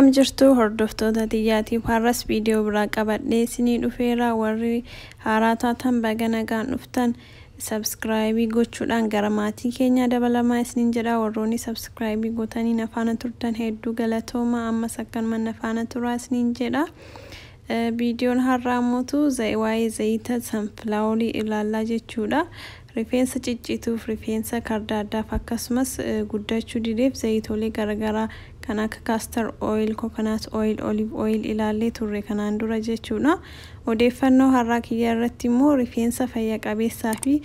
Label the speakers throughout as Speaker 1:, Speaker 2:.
Speaker 1: Akkam jirtu hordoftoota xiyyaatiif harras viidiyoo biraa qabadhee sinii dhufeera warri haaraa taatan baga nagaan dhuftan sabskraayibii gochuudhaan gara maatii keenyaa dabalamaa isiniin jedha warroonni sabskraayibii gootanii na faana turtan hedduu galatooma ammas akkanuma na faana turaa isiniin jedha. Eh, viidiyoon har'aa immoo za'ee waa'ee zayita sanfilaawoolii ilaalaa jechuudha. rifeensa ciccituuf rifeensa kardadaaf akkasumas eh, guddachuu dideef zayitoolee garagaraa kan akka kaastar ooyil kokonaat ooyil oliiv ooyil ilaallee turre kanaan dura jechuudha odeeffannoo har'aa kiyya irratti immoo rifeensa fayya qabeessaa fi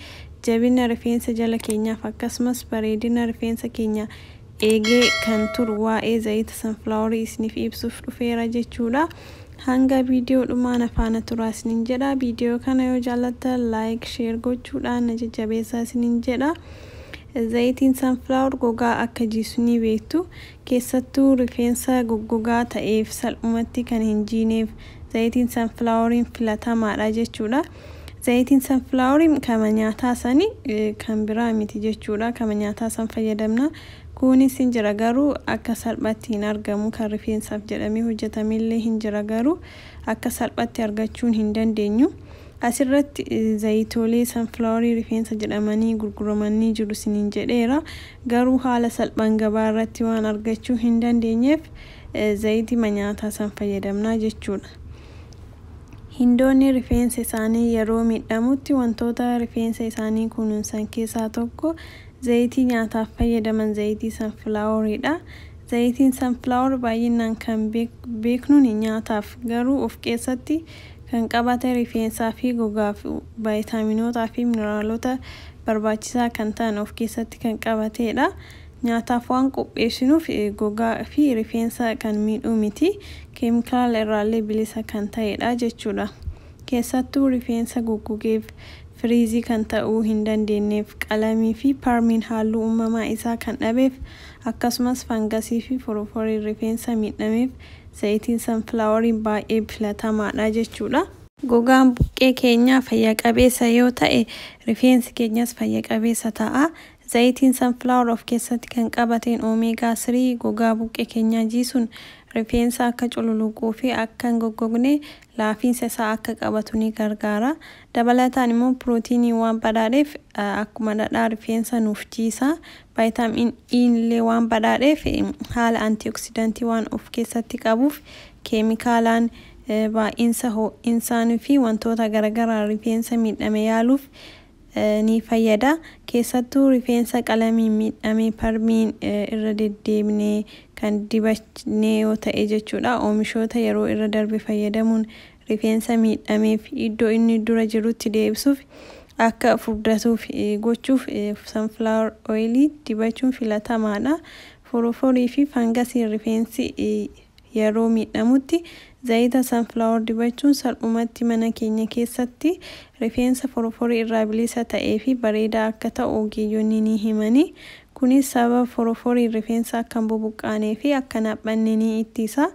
Speaker 1: jabina rifeensa jala keenyaaf akkasumas bareedina rifeensa keenya eegee kan turu waa'ee zayita sanfilaawarii isiniif ibsuuf dhufeera jechuudha hanga viidiyoo dhumaan afaana turaa jedha viidiyoo kana yoo jaallattan laayik sheer gochuudhaan na jajjabeessaa jedha zayitiin sanflaawar gogaa akka jiisu ni beektu keessattuu rifeensa goggogaa ta'eef salphumatti kan hin jiineef zayitiin filatamaadha jechuudha. zayitiin sanflaawariin kama nyaataa sani eh, kan biraa miti jechuudha kama nyaataa fayyadamna kunis hin jira garuu akka salphatti hin argamu kan rifeensaaf jedhamee hojjetamillee hin jira garuu akka salphatti argachuun hin dandeenyu asirratti eh, zayitoolee sanfilaawarii rifeensa jedhamanii gurguramanii jiru siniin jedheera garuu haala salphaan gabaa irratti waan argachuu hin dandeenyeef eh, zayitii manyaataa san fayyadamnaa jechuudha. Hindoonni rifeensa isaanii yeroo miidhamutti wantoota rifeensa isaanii kunuunsan keessaa tokko zayitii nyaataaf fayyadaman zayitii sanfilaaworidha. Zayitiin sanfilaaworii baay'inaan kan beeknuun nyaataaf garuu of keessatti kan qabata rifeensaa fi gogaaf vaayitaaminoota fi mineraalota barbaachisaa kan ta'an of keessatti kan qabatedha. Nyaataaf waan qopheessinuuf e, gogaa fi rifeensa kan miidhuu miti keemikaala irraallee bilisa kan ta'edha jechuudha. Keessattuu rifeensa guggugeef riizii kan ta'uu hin dandeenyeef qalamii fi paarmiin halluu uumamaa isaa kan dhabeef akkasumas fangasii fi foroforiin rifeensa miidhameef zayitiin sanflaawariin baay'ee filatamaadha jechuudha. Gogaan buqqee keenyaa fayya qabeessa yoo ta'e rifeensi keenyas fayya qabeessa ta'a. Zayitiin sunflower of keessatti kan qabateen oomeegaa 3 gogaa buqqee keenyaa jiisuun rifeensa akka cululuquu fi akka hin goggogne laafiinsa isaa akka qabatu ni gargaara. Dabalataan immoo pirootiinii waan badhaadheef akkuma dhadhaa rifeensa nuuf jiisa. Vaayitaamiin E illee waan badhaadheef haala antioksidantii waan of keessatti qabuuf keemikaalaan baay'insa ho'insaanii fi wantoota garaagaraa rifeensa miidhame yaaluuf. Eh, ni fayyada. Keessattuu rifeensa qalamiin miidhamee parmiin eh, irra deddeebinee kan dibannee yoo ta'e jechuudha. Oomishoota yeroo irra darbe fayyadamuun rifeensa miidhameef iddoo inni dura jirutti deebisuuf akka furdatuuf eh, gochuuf sunflower dibachuun filatamaadha. Forofoorii fi fangasii rifeensi yeroo miidhamutti Zayita sanfilaawoor dibachuun salphumatti mana keenya keessatti rifeensa foroforii irraa bilisa ta'ee fi bareedaa akka ta'u ogeeyyoonni ni himani. Kunis sababa foroforii rifeensa akka hin bubuqqaanee fi akka hin ni ittisa.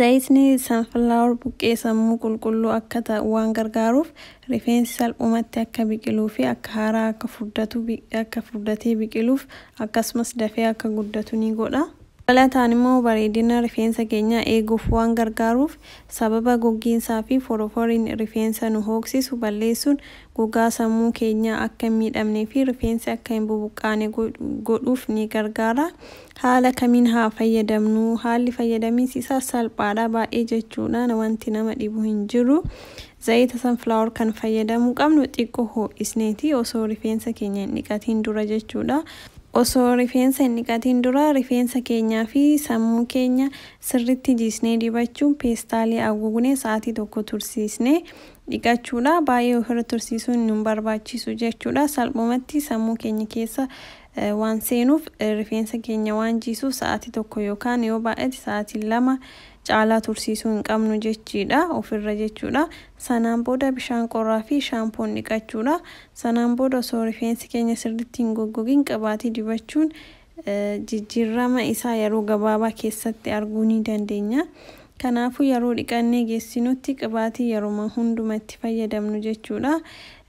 Speaker 1: Zayitni sanfilaawoor buqqee sammuu qulqulluu akka ta'u waan gargaaruuf rifeensi salphumatti akka biqiluufi akka haaraa akka furdatee biqiluuf akkasumas dafee akka guddatu ni godha. balataan immoo bareedina rifeensa keenyaa eeguuf waan gargaaruuf sababa gogiinsaa fi foroforiin rifeensa nu hoogsisu balleessuun gogaa sammuu keenyaa akka hin miidhamnee fi rifeensi akka hin bubuqqaane godhuuf ni gargaara. Haala kamiin haa fayyadamnu haalli fayyadamiis isaa salphaadha baay'ee jechuudha wanti nama dhibu hin jiru. Zayita sunflower kan fayyadamuu qabnu xiqqoo ho'isneeti osoo rifeensa keenya hin dhiqatiin dura jechuudha. osoo rifeensa hin dhiqatiin dura rifeensa keenyaa fi sammuu keenya sirriitti jiisnee dibachuun peestaalee haguugnee sa'aatii tokko tursiisnee dhiqachuudha. Baay'ee ofirra tursiisuun nu barbaachisu jechuudha. Salphumatti sammuu keenya keessa e, waan seenuuf e, rifeensa keenya waan jiisuuf sa'aatii tokko yookaan yoo baay'ate sa'aatii lama caalaa tursiisuu hin qabnu jechidha ofirra jechuudha sanaan booda bishaan qorraa fi shaampoon dhiqachuudha sanaan booda osoo rifeensi keenya sirritti hin goggogin qabaatii dibachuun eh, jijjiirama isaa yeroo gabaabaa keessatti arguu ni dandeenya. kanaafu yeroo dhiqannee geessinutti qibaatii yeruma hundumatti fayyadamnu jechuudha.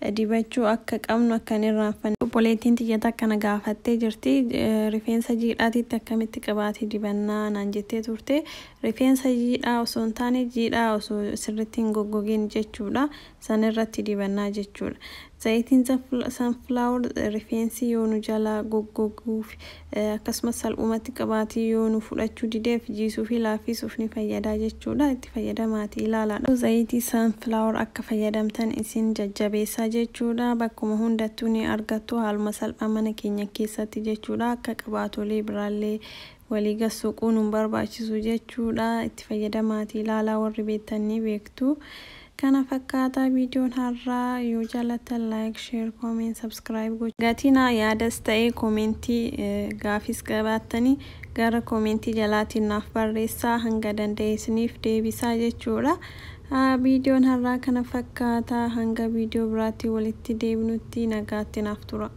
Speaker 1: Eh, dibachuu akka qabnu akkan irraan fannisu. Obboleettiin akkana gaafattee jirti. Eh, rifeensa jiidhaatitti akkamitti qibaatii dibannaa naan jettee turte. Rifeensa jiidhaa osoo hin taane jiidhaa osoo sirritti hin goggogeen jechuudha. Sanirratti dibannaa jechuudha. Zayitiin sanfilaawarii rifeensi yoonuu jalaa goggoguuf akkasumas salphumatti qabaatii nu fudhachuu dideef jiisuu fi eh, laaffisuuf ni fayyada jechuudha. Itti fayyadamaatii ilaalaadha. Zayitii sanfilaawarii akka fayyadamtan isin jajjabeessaa jechuudha. Bakkuma hundattuu ni argattu haaluma salphaa mana keenya keessatti jechuudha. Akka qabaatolee biraallee walii gassuquun barbaachisu jechuudha. Itti fayyadamaatii ilaalaa warri beettan ni beektu. kana fakkaataa viidiyoon har'aa yoo jaalatan laayik sheer koomeen sabskiraayib gatina yaadas ta'e koomentii eh, gaafis qabaattanii gara koomentii jalaatiin naaf barreessaa hanga dandeessiniif deebisaa jechuudha. viidiyoon har'aa kana fakkaataa hanga viidiyoo biraatti walitti deebinutti nagaatti naaf tura.